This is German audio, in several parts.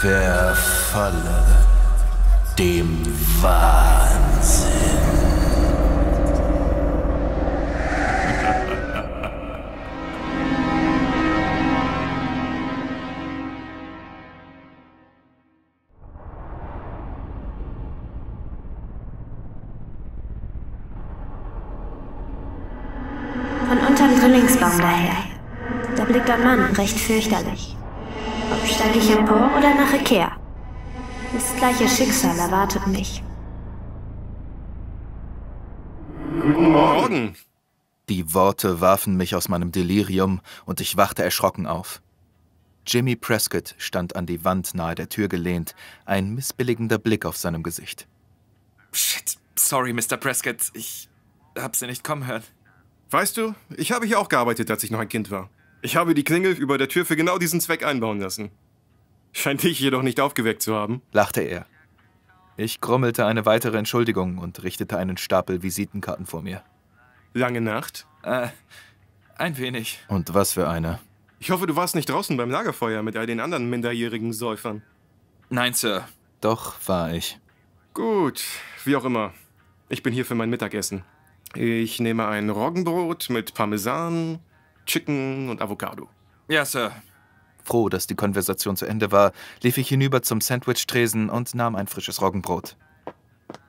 verfalle dem Wahnsinn. Von unterm Grillingsbaum daher. Da blickt ein Mann recht fürchterlich ich empor oder nach Ikea. Das gleiche Schicksal erwartet mich. Guten Morgen. Die Worte warfen mich aus meinem Delirium und ich wachte erschrocken auf. Jimmy Prescott stand an die Wand nahe der Tür gelehnt, ein missbilligender Blick auf seinem Gesicht. Shit, sorry, Mr. Prescott, ich hab sie nicht kommen hören. Weißt du, ich habe hier auch gearbeitet, als ich noch ein Kind war. Ich habe die Klingel über der Tür für genau diesen Zweck einbauen lassen. Scheint dich jedoch nicht aufgeweckt zu haben, lachte er. Ich grummelte eine weitere Entschuldigung und richtete einen Stapel Visitenkarten vor mir. Lange Nacht? Äh, ein wenig. Und was für eine? Ich hoffe, du warst nicht draußen beim Lagerfeuer mit all den anderen minderjährigen Säufern. Nein, Sir. Doch war ich. Gut, wie auch immer. Ich bin hier für mein Mittagessen. Ich nehme ein Roggenbrot mit Parmesan, Chicken und Avocado. Ja, Sir. Froh, dass die Konversation zu Ende war, lief ich hinüber zum Sandwich-Tresen und nahm ein frisches Roggenbrot.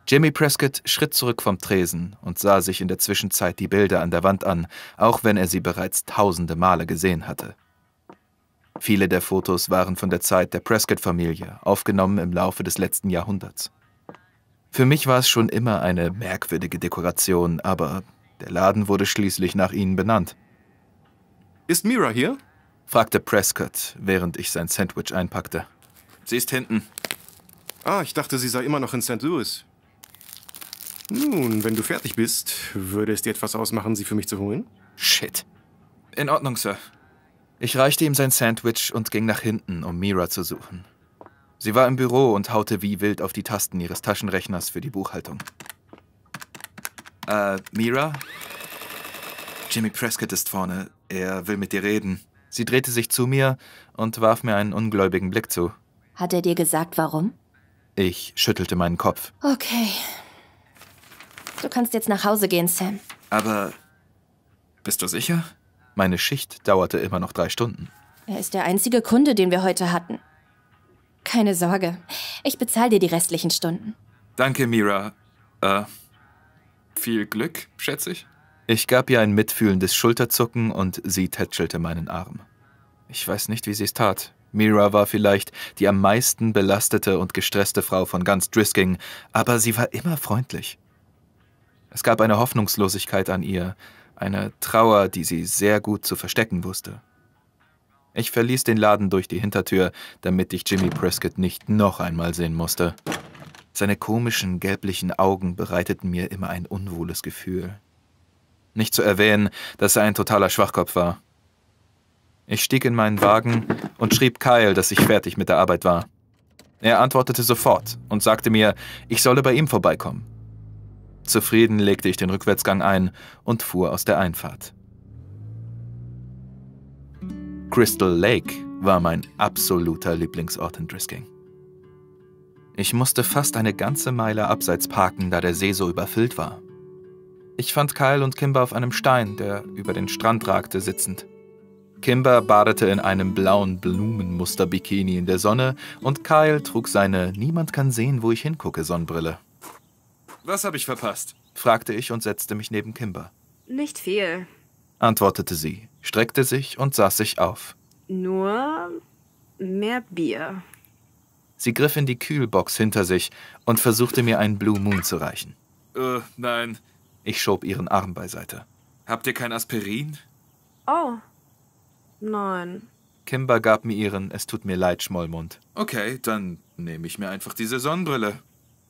Jimmy Prescott schritt zurück vom Tresen und sah sich in der Zwischenzeit die Bilder an der Wand an, auch wenn er sie bereits tausende Male gesehen hatte. Viele der Fotos waren von der Zeit der Prescott-Familie, aufgenommen im Laufe des letzten Jahrhunderts. Für mich war es schon immer eine merkwürdige Dekoration, aber der Laden wurde schließlich nach ihnen benannt. Ist Mira hier? fragte Prescott, während ich sein Sandwich einpackte. Sie ist hinten. Ah, ich dachte, sie sei immer noch in St. Louis. Nun, wenn du fertig bist, würde es dir etwas ausmachen, sie für mich zu holen? Shit. In Ordnung, Sir. Ich reichte ihm sein Sandwich und ging nach hinten, um Mira zu suchen. Sie war im Büro und haute wie wild auf die Tasten ihres Taschenrechners für die Buchhaltung. Äh, Mira? Jimmy Prescott ist vorne. Er will mit dir reden. Sie drehte sich zu mir und warf mir einen ungläubigen Blick zu. Hat er dir gesagt, warum? Ich schüttelte meinen Kopf. Okay. Du kannst jetzt nach Hause gehen, Sam. Aber bist du sicher? Meine Schicht dauerte immer noch drei Stunden. Er ist der einzige Kunde, den wir heute hatten. Keine Sorge. Ich bezahle dir die restlichen Stunden. Danke, Mira. Äh, viel Glück, schätze ich. Ich gab ihr ein mitfühlendes Schulterzucken und sie tätschelte meinen Arm. Ich weiß nicht, wie sie es tat. Mira war vielleicht die am meisten belastete und gestresste Frau von ganz Drisking, aber sie war immer freundlich. Es gab eine Hoffnungslosigkeit an ihr, eine Trauer, die sie sehr gut zu verstecken wusste. Ich verließ den Laden durch die Hintertür, damit ich Jimmy Prescott nicht noch einmal sehen musste. Seine komischen gelblichen Augen bereiteten mir immer ein unwohles Gefühl nicht zu erwähnen, dass er ein totaler Schwachkopf war. Ich stieg in meinen Wagen und schrieb Kyle, dass ich fertig mit der Arbeit war. Er antwortete sofort und sagte mir, ich solle bei ihm vorbeikommen. Zufrieden legte ich den Rückwärtsgang ein und fuhr aus der Einfahrt. Crystal Lake war mein absoluter Lieblingsort in Drisking. Ich musste fast eine ganze Meile abseits parken, da der See so überfüllt war. Ich fand Kyle und Kimber auf einem Stein, der über den Strand ragte, sitzend. Kimber badete in einem blauen Blumenmuster-Bikini in der Sonne und Kyle trug seine Niemand kann sehen, wo ich hingucke Sonnenbrille. Was habe ich verpasst? fragte ich und setzte mich neben Kimber. Nicht viel, antwortete sie, streckte sich und saß sich auf. Nur mehr Bier. Sie griff in die Kühlbox hinter sich und versuchte mir einen Blue Moon zu reichen. Äh, nein, ich schob ihren Arm beiseite. Habt ihr kein Aspirin? Oh, nein. Kimba gab mir ihren Es tut mir leid, Schmollmund. Okay, dann nehme ich mir einfach diese Sonnenbrille.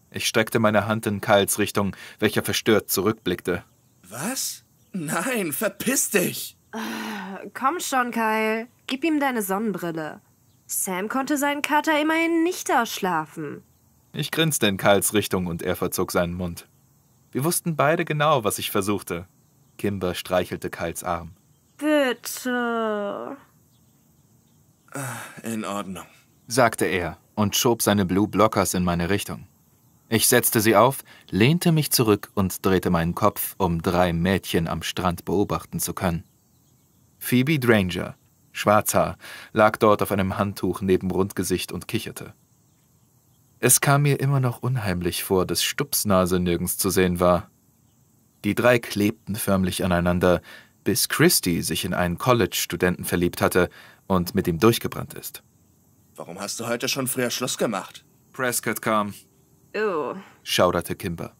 Ich streckte meine Hand in Kyles Richtung, welcher verstört zurückblickte. Was? Nein, verpiss dich! Äh, komm schon, Kyle. Gib ihm deine Sonnenbrille. Sam konnte seinen Kater immerhin nicht ausschlafen. Ich grinste in Kyles Richtung und er verzog seinen Mund. Wir wussten beide genau, was ich versuchte. Kimber streichelte Kals Arm. Bitte. In Ordnung, sagte er und schob seine Blue Blockers in meine Richtung. Ich setzte sie auf, lehnte mich zurück und drehte meinen Kopf, um drei Mädchen am Strand beobachten zu können. Phoebe Dranger, Schwarzhaar, lag dort auf einem Handtuch neben Rundgesicht und kicherte. Es kam mir immer noch unheimlich vor, dass Stupsnase nirgends zu sehen war. Die drei klebten förmlich aneinander, bis Christy sich in einen College-Studenten verliebt hatte und mit ihm durchgebrannt ist. Warum hast du heute schon früher Schluss gemacht? Prescott kam. Oh. schauderte Kimber.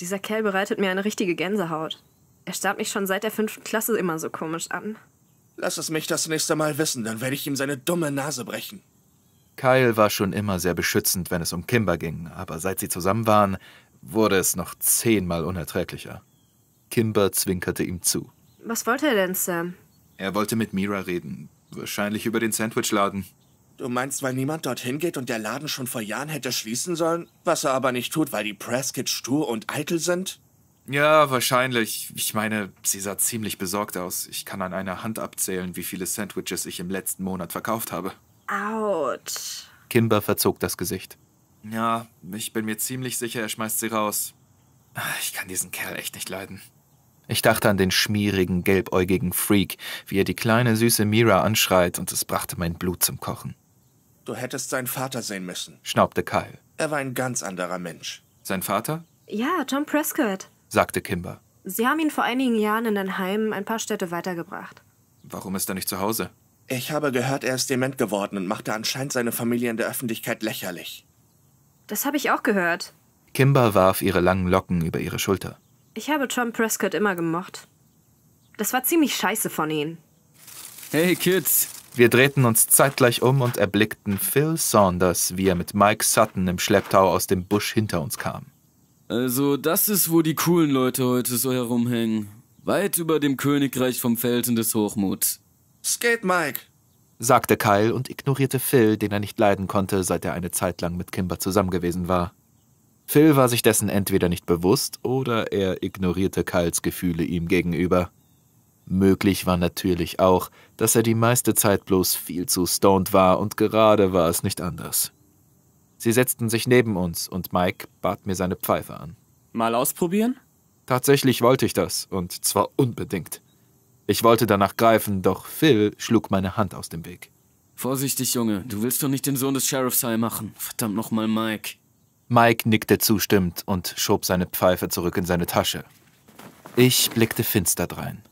Dieser Kerl bereitet mir eine richtige Gänsehaut. Er starrt mich schon seit der fünften Klasse immer so komisch an. Lass es mich das nächste Mal wissen, dann werde ich ihm seine dumme Nase brechen. Kyle war schon immer sehr beschützend, wenn es um Kimber ging, aber seit sie zusammen waren, wurde es noch zehnmal unerträglicher. Kimber zwinkerte ihm zu. Was wollte er denn, Sam? Er wollte mit Mira reden. Wahrscheinlich über den Sandwichladen. Du meinst, weil niemand dorthin geht und der Laden schon vor Jahren hätte schließen sollen? Was er aber nicht tut, weil die Prescott stur und eitel sind? Ja, wahrscheinlich. Ich meine, sie sah ziemlich besorgt aus. Ich kann an einer Hand abzählen, wie viele Sandwiches ich im letzten Monat verkauft habe out. Kimber verzog das Gesicht. Ja, ich bin mir ziemlich sicher, er schmeißt sie raus. Ich kann diesen Kerl echt nicht leiden. Ich dachte an den schmierigen, gelbäugigen Freak, wie er die kleine, süße Mira anschreit, und es brachte mein Blut zum Kochen. Du hättest seinen Vater sehen müssen, schnaubte Kyle. Er war ein ganz anderer Mensch. Sein Vater? Ja, John Prescott, sagte Kimber. Sie haben ihn vor einigen Jahren in ein Heim ein paar Städte weitergebracht. Warum ist er nicht zu Hause? Ich habe gehört, er ist dement geworden und machte anscheinend seine Familie in der Öffentlichkeit lächerlich. Das habe ich auch gehört. Kimber warf ihre langen Locken über ihre Schulter. Ich habe John Prescott immer gemocht. Das war ziemlich scheiße von ihm. Hey Kids! Wir drehten uns zeitgleich um und erblickten Phil Saunders, wie er mit Mike Sutton im Schlepptau aus dem Busch hinter uns kam. Also, das ist, wo die coolen Leute heute so herumhängen. Weit über dem Königreich vom Felsen des Hochmuts. Skate Mike, sagte Kyle und ignorierte Phil, den er nicht leiden konnte, seit er eine Zeit lang mit Kimber zusammen gewesen war. Phil war sich dessen entweder nicht bewusst oder er ignorierte Kyles Gefühle ihm gegenüber. Möglich war natürlich auch, dass er die meiste Zeit bloß viel zu stoned war und gerade war es nicht anders. Sie setzten sich neben uns und Mike bat mir seine Pfeife an. Mal ausprobieren? Tatsächlich wollte ich das und zwar unbedingt. Ich wollte danach greifen, doch Phil schlug meine Hand aus dem Weg. Vorsichtig, Junge. Du willst doch nicht den Sohn des Sheriffs heil machen. Verdammt nochmal, Mike. Mike nickte zustimmend und schob seine Pfeife zurück in seine Tasche. Ich blickte finster drein.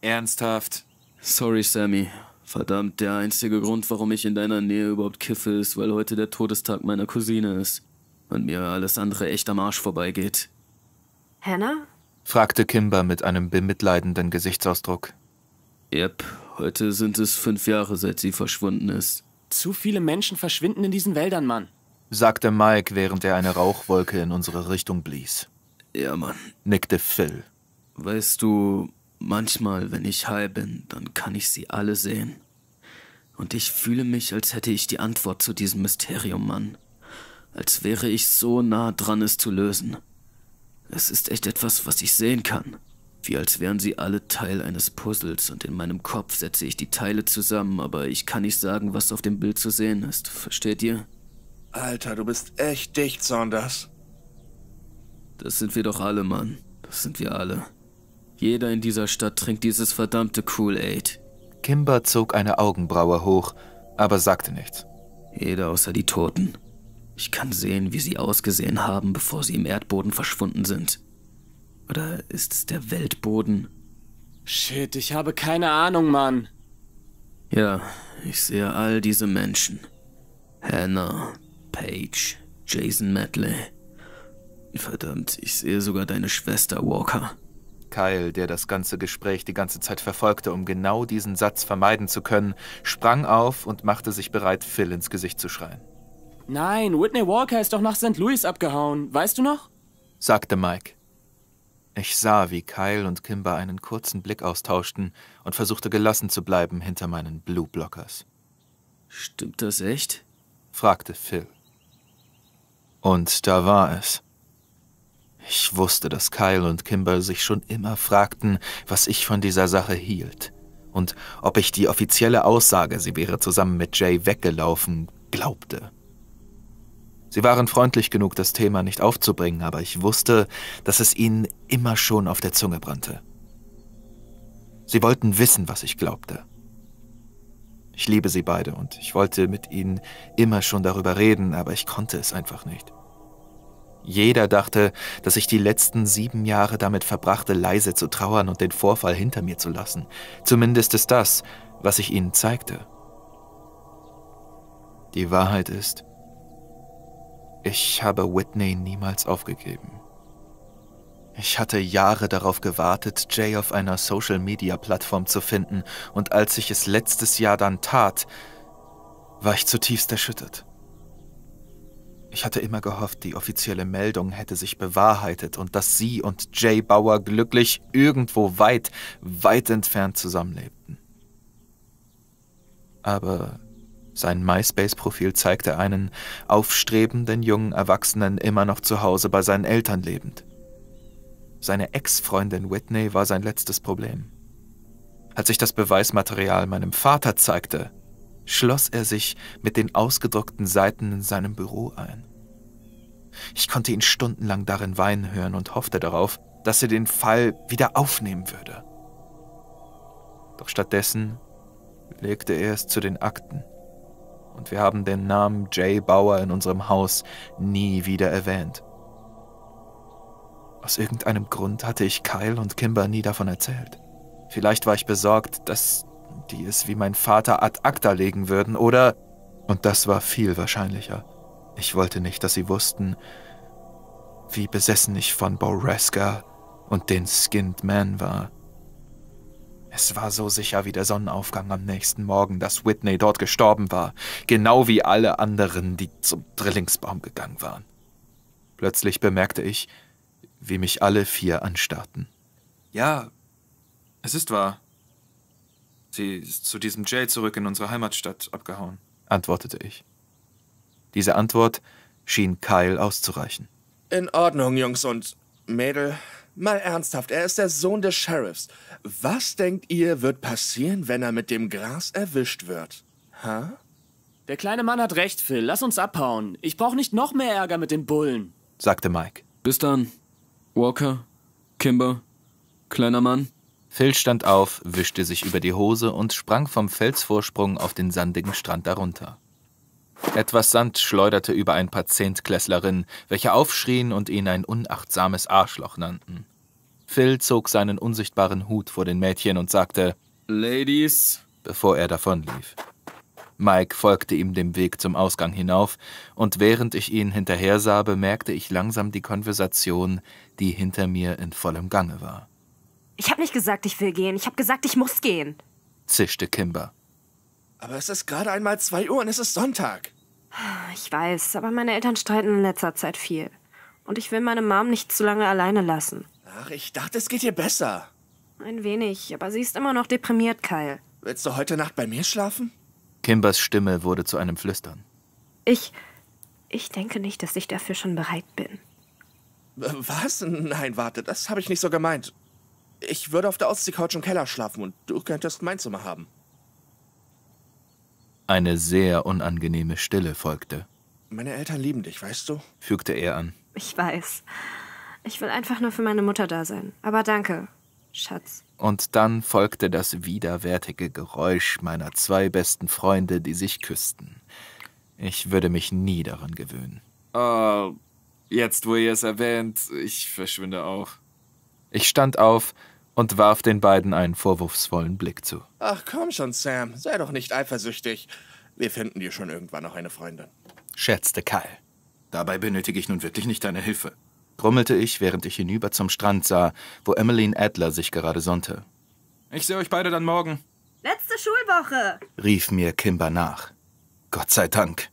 Ernsthaft? Sorry, Sammy. Verdammt, der einzige Grund, warum ich in deiner Nähe überhaupt kiffe, ist, weil heute der Todestag meiner Cousine ist und mir alles andere echt am Arsch vorbeigeht. Hannah? fragte Kimber mit einem bemitleidenden Gesichtsausdruck. Yep, heute sind es fünf Jahre, seit sie verschwunden ist. Zu viele Menschen verschwinden in diesen Wäldern, Mann, sagte Mike, während er eine Rauchwolke in unsere Richtung blies. Ja, Mann, nickte Phil. Weißt du, manchmal, wenn ich high bin, dann kann ich sie alle sehen. Und ich fühle mich, als hätte ich die Antwort zu diesem Mysterium, Mann. Als wäre ich so nah dran, es zu lösen. Es ist echt etwas, was ich sehen kann wie als wären sie alle Teil eines Puzzles und in meinem Kopf setze ich die Teile zusammen, aber ich kann nicht sagen, was auf dem Bild zu sehen ist. Versteht ihr? Alter, du bist echt dicht, Saunders. Das sind wir doch alle, Mann. Das sind wir alle. Jeder in dieser Stadt trinkt dieses verdammte Kool-Aid. Kimber zog eine Augenbraue hoch, aber sagte nichts. Jeder außer die Toten. Ich kann sehen, wie sie ausgesehen haben, bevor sie im Erdboden verschwunden sind. Oder ist es der Weltboden? Shit, ich habe keine Ahnung, Mann. Ja, ich sehe all diese Menschen. Hannah, Paige, Jason Medley. Verdammt, ich sehe sogar deine Schwester, Walker. Kyle, der das ganze Gespräch die ganze Zeit verfolgte, um genau diesen Satz vermeiden zu können, sprang auf und machte sich bereit, Phil ins Gesicht zu schreien. Nein, Whitney Walker ist doch nach St. Louis abgehauen, weißt du noch? sagte Mike. Ich sah, wie Kyle und Kimber einen kurzen Blick austauschten und versuchte gelassen zu bleiben hinter meinen Blue Blockers. Stimmt das echt? fragte Phil. Und da war es. Ich wusste, dass Kyle und Kimber sich schon immer fragten, was ich von dieser Sache hielt und ob ich die offizielle Aussage, sie wäre zusammen mit Jay weggelaufen, glaubte. Sie waren freundlich genug, das Thema nicht aufzubringen, aber ich wusste, dass es ihnen immer schon auf der Zunge brannte. Sie wollten wissen, was ich glaubte. Ich liebe sie beide und ich wollte mit ihnen immer schon darüber reden, aber ich konnte es einfach nicht. Jeder dachte, dass ich die letzten sieben Jahre damit verbrachte, leise zu trauern und den Vorfall hinter mir zu lassen. Zumindest ist das, was ich ihnen zeigte. Die Wahrheit ist, ich habe Whitney niemals aufgegeben. Ich hatte Jahre darauf gewartet, Jay auf einer Social-Media-Plattform zu finden, und als ich es letztes Jahr dann tat, war ich zutiefst erschüttert. Ich hatte immer gehofft, die offizielle Meldung hätte sich bewahrheitet und dass sie und Jay Bauer glücklich irgendwo weit, weit entfernt zusammenlebten. Aber sein MySpace-Profil zeigte einen aufstrebenden jungen Erwachsenen immer noch zu Hause bei seinen Eltern lebend. Seine Ex-Freundin Whitney war sein letztes Problem. Als ich das Beweismaterial meinem Vater zeigte, schloss er sich mit den ausgedruckten Seiten in seinem Büro ein. Ich konnte ihn stundenlang darin weinen hören und hoffte darauf, dass er den Fall wieder aufnehmen würde. Doch stattdessen legte er es zu den Akten und wir haben den Namen Jay Bauer in unserem Haus nie wieder erwähnt. Aus irgendeinem Grund hatte ich Kyle und Kimber nie davon erzählt. Vielleicht war ich besorgt, dass die es wie mein Vater ad acta legen würden oder, und das war viel wahrscheinlicher, ich wollte nicht, dass sie wussten, wie besessen ich von Boreska und den Skinned Man war. Es war so sicher wie der Sonnenaufgang am nächsten Morgen, dass Whitney dort gestorben war, genau wie alle anderen, die zum Drillingsbaum gegangen waren. Plötzlich bemerkte ich, wie mich alle vier anstarrten. Ja, es ist wahr. Sie ist zu diesem Jay zurück in unsere Heimatstadt abgehauen, antwortete ich. Diese Antwort schien Kyle auszureichen. In Ordnung, Jungs und Mädel. Mal ernsthaft, er ist der Sohn des Sheriffs. Was denkt ihr, wird passieren, wenn er mit dem Gras erwischt wird? Ha? Der kleine Mann hat recht, Phil. Lass uns abhauen. Ich brauche nicht noch mehr Ärger mit den Bullen, sagte Mike. Bis dann, Walker, Kimber, kleiner Mann. Phil stand auf, wischte sich über die Hose und sprang vom Felsvorsprung auf den sandigen Strand darunter. Etwas Sand schleuderte über ein paar Zehntklässlerinnen, welche aufschrien und ihn ein unachtsames Arschloch nannten. Phil zog seinen unsichtbaren Hut vor den Mädchen und sagte Ladies, bevor er davonlief. Mike folgte ihm dem Weg zum Ausgang hinauf, und während ich ihn hinterhersah, bemerkte ich langsam die Konversation, die hinter mir in vollem Gange war. Ich hab nicht gesagt, ich will gehen, ich hab gesagt, ich muss gehen, zischte Kimber. Aber es ist gerade einmal zwei Uhr und es ist Sonntag. Ich weiß, aber meine Eltern streiten in letzter Zeit viel. Und ich will meine Mom nicht zu lange alleine lassen. Ach, ich dachte, es geht ihr besser. Ein wenig, aber sie ist immer noch deprimiert, Kyle. Willst du heute Nacht bei mir schlafen? Kimbers Stimme wurde zu einem Flüstern. Ich. Ich denke nicht, dass ich dafür schon bereit bin. Was? Nein, warte, das habe ich nicht so gemeint. Ich würde auf der Ostseecouch im Keller schlafen und du könntest mein Zimmer haben. Eine sehr unangenehme Stille folgte. Meine Eltern lieben dich, weißt du? fügte er an. Ich weiß. Ich will einfach nur für meine Mutter da sein. Aber danke, Schatz. Und dann folgte das widerwärtige Geräusch meiner zwei besten Freunde, die sich küssten. Ich würde mich nie daran gewöhnen. Oh, jetzt, wo ihr es erwähnt, ich verschwinde auch. Ich stand auf, und warf den beiden einen vorwurfsvollen Blick zu. Ach komm schon, Sam, sei doch nicht eifersüchtig. Wir finden dir schon irgendwann noch eine Freundin, scherzte Kyle. Dabei benötige ich nun wirklich nicht deine Hilfe, grummelte ich, während ich hinüber zum Strand sah, wo Emmeline Adler sich gerade sonnte. Ich sehe euch beide dann morgen. Letzte Schulwoche, rief mir Kimber nach. Gott sei Dank.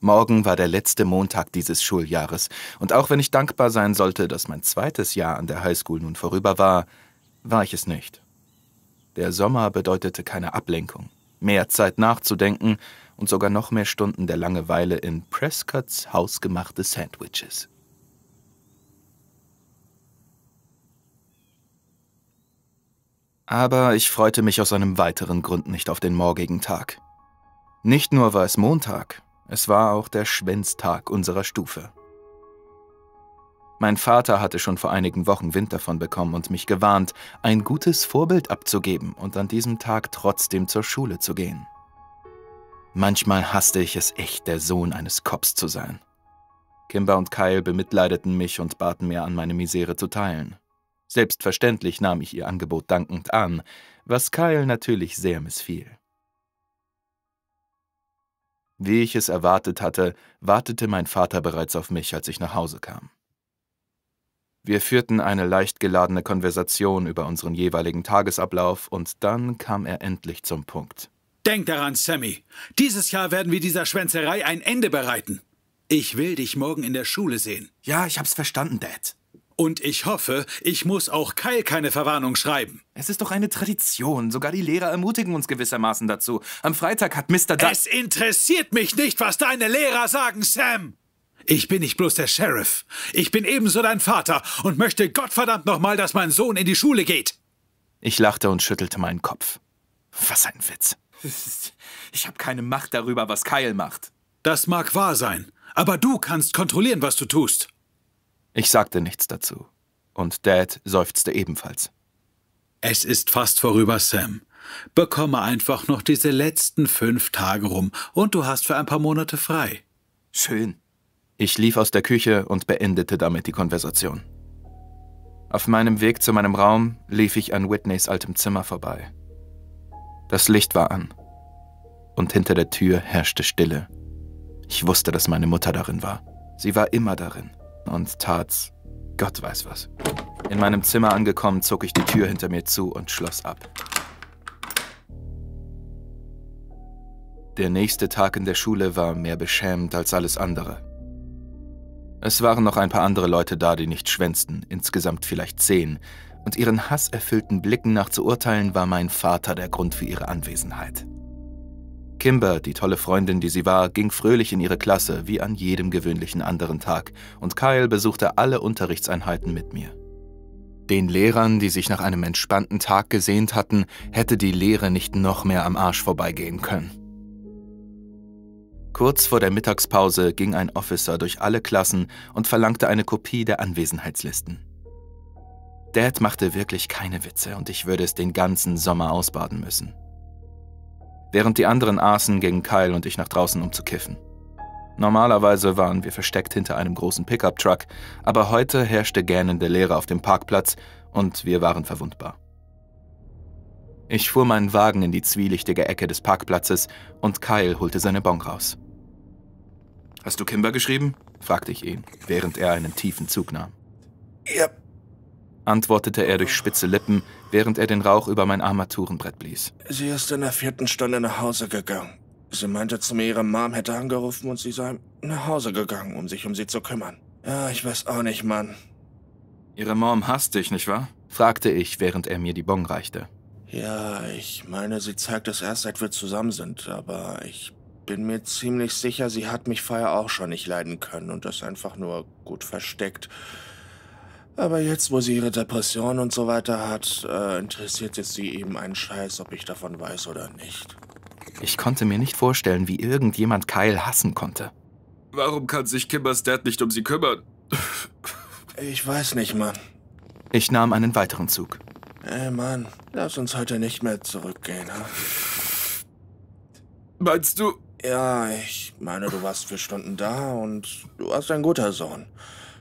Morgen war der letzte Montag dieses Schuljahres, und auch wenn ich dankbar sein sollte, dass mein zweites Jahr an der Highschool nun vorüber war, war ich es nicht. Der Sommer bedeutete keine Ablenkung, mehr Zeit nachzudenken und sogar noch mehr Stunden der Langeweile in Prescotts hausgemachte Sandwiches. Aber ich freute mich aus einem weiteren Grund nicht auf den morgigen Tag. Nicht nur war es Montag, es war auch der Schwänztag unserer Stufe. Mein Vater hatte schon vor einigen Wochen Wind davon bekommen und mich gewarnt, ein gutes Vorbild abzugeben und an diesem Tag trotzdem zur Schule zu gehen. Manchmal hasste ich es echt, der Sohn eines Cops zu sein. Kimber und Kyle bemitleideten mich und baten mir an, meine Misere zu teilen. Selbstverständlich nahm ich ihr Angebot dankend an, was Kyle natürlich sehr missfiel. Wie ich es erwartet hatte, wartete mein Vater bereits auf mich, als ich nach Hause kam. Wir führten eine leicht geladene Konversation über unseren jeweiligen Tagesablauf und dann kam er endlich zum Punkt. Denk daran, Sammy. Dieses Jahr werden wir dieser Schwänzerei ein Ende bereiten. Ich will dich morgen in der Schule sehen. Ja, ich hab's verstanden, Dad. Und ich hoffe, ich muss auch Kyle keine Verwarnung schreiben. Es ist doch eine Tradition. Sogar die Lehrer ermutigen uns gewissermaßen dazu. Am Freitag hat Mr. Da es interessiert mich nicht, was deine Lehrer sagen, Sam. Ich bin nicht bloß der Sheriff. Ich bin ebenso dein Vater und möchte Gottverdammt nochmal, dass mein Sohn in die Schule geht. Ich lachte und schüttelte meinen Kopf. Was ein Witz. Ich habe keine Macht darüber, was Kyle macht. Das mag wahr sein, aber du kannst kontrollieren, was du tust. Ich sagte nichts dazu. Und Dad seufzte ebenfalls. Es ist fast vorüber, Sam. Bekomme einfach noch diese letzten fünf Tage rum und du hast für ein paar Monate frei. Schön. Ich lief aus der Küche und beendete damit die Konversation. Auf meinem Weg zu meinem Raum lief ich an Whitneys altem Zimmer vorbei. Das Licht war an und hinter der Tür herrschte Stille. Ich wusste, dass meine Mutter darin war. Sie war immer darin und tat's, Gott weiß was. In meinem Zimmer angekommen, zog ich die Tür hinter mir zu und schloss ab. Der nächste Tag in der Schule war mehr beschämend als alles andere. Es waren noch ein paar andere Leute da, die nicht schwänzten, insgesamt vielleicht zehn, und ihren hasserfüllten Blicken nach zu urteilen, war mein Vater der Grund für ihre Anwesenheit. Kimber, die tolle Freundin, die sie war, ging fröhlich in ihre Klasse, wie an jedem gewöhnlichen anderen Tag, und Kyle besuchte alle Unterrichtseinheiten mit mir. Den Lehrern, die sich nach einem entspannten Tag gesehnt hatten, hätte die Lehre nicht noch mehr am Arsch vorbeigehen können. Kurz vor der Mittagspause ging ein Officer durch alle Klassen und verlangte eine Kopie der Anwesenheitslisten. Dad machte wirklich keine Witze und ich würde es den ganzen Sommer ausbaden müssen. Während die anderen aßen, gingen Kyle und ich nach draußen, um zu kiffen. Normalerweise waren wir versteckt hinter einem großen Pickup-Truck, aber heute herrschte gähnende Leere auf dem Parkplatz und wir waren verwundbar. Ich fuhr meinen Wagen in die zwielichtige Ecke des Parkplatzes und Kyle holte seine Bon raus. Hast du Kimber geschrieben? fragte ich ihn, während er einen tiefen Zug nahm. Ja. antwortete er durch spitze Lippen, während er den Rauch über mein Armaturenbrett blies. Sie ist in der vierten Stunde nach Hause gegangen. Sie meinte zu mir, ihre Mom hätte angerufen und sie sei nach Hause gegangen, um sich um sie zu kümmern. Ja, ich weiß auch nicht, Mann. Ihre Mom hasst dich, nicht wahr? fragte ich, während er mir die Bon reichte. Ja, ich meine, sie zeigt es erst, seit wir zusammen sind, aber ich bin mir ziemlich sicher, sie hat mich vorher auch schon nicht leiden können und das einfach nur gut versteckt. Aber jetzt, wo sie ihre Depression und so weiter hat, äh, interessiert es sie eben einen Scheiß, ob ich davon weiß oder nicht. Ich konnte mir nicht vorstellen, wie irgendjemand Kyle hassen konnte. Warum kann sich Kimbers Dad nicht um sie kümmern? ich weiß nicht, Mann. Ich nahm einen weiteren Zug. Ey, Mann, lass uns heute nicht mehr zurückgehen. Ha? Meinst du, ja, ich meine, du warst vier Stunden da und du warst ein guter Sohn.